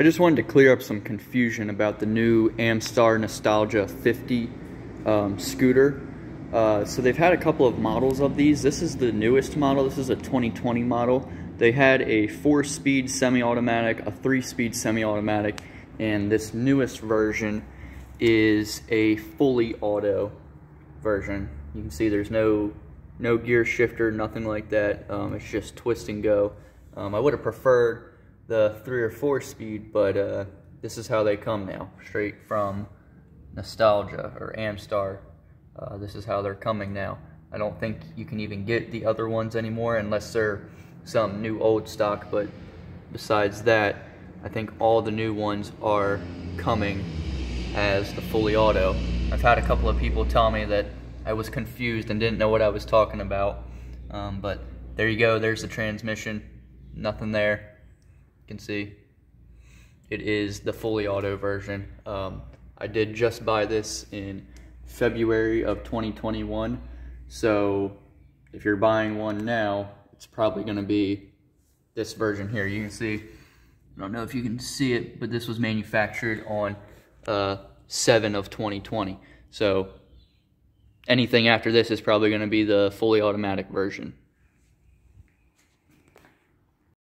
I just wanted to clear up some confusion about the new Amstar Nostalgia 50 um, scooter. Uh, so they've had a couple of models of these. This is the newest model. This is a 2020 model. They had a four-speed semi-automatic, a three-speed semi-automatic, and this newest version is a fully auto version. You can see there's no no gear shifter, nothing like that. Um, it's just twist and go. Um, I would have preferred the three or four speed, but uh, this is how they come now, straight from Nostalgia or Amstar. Uh, this is how they're coming now. I don't think you can even get the other ones anymore unless they're some new old stock, but besides that, I think all the new ones are coming as the fully auto. I've had a couple of people tell me that I was confused and didn't know what I was talking about, um, but there you go, there's the transmission, nothing there, can see it is the fully auto version. Um, I did just buy this in February of 2021. So if you're buying one now, it's probably gonna be this version here. You can see, I don't know if you can see it, but this was manufactured on uh, 7 of 2020. So anything after this is probably gonna be the fully automatic version.